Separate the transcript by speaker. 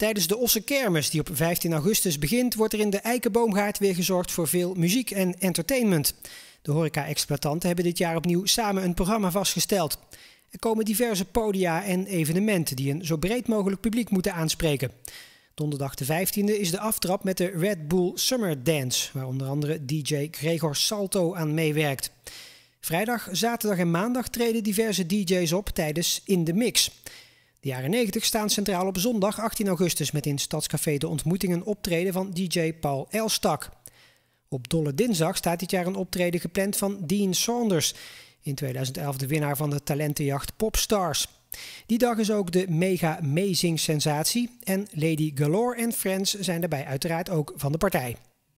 Speaker 1: Tijdens de Osse Kermis, die op 15 augustus begint, wordt er in de Eikenboomgaard weer gezorgd voor veel muziek en entertainment. De horeca-exploitanten hebben dit jaar opnieuw samen een programma vastgesteld. Er komen diverse podia en evenementen die een zo breed mogelijk publiek moeten aanspreken. Donderdag de 15e is de aftrap met de Red Bull Summer Dance, waar onder andere DJ Gregor Salto aan meewerkt. Vrijdag, zaterdag en maandag treden diverse DJ's op tijdens In the Mix. De jaren 90 staan centraal op zondag 18 augustus met in Stadscafé de ontmoetingen, en optreden van DJ Paul Elstak. Op Dolle Dinsdag staat dit jaar een optreden gepland van Dean Saunders, in 2011 de winnaar van de talentenjacht Popstars. Die dag is ook de mega amazing sensatie en Lady Galore en Friends zijn daarbij uiteraard ook van de partij.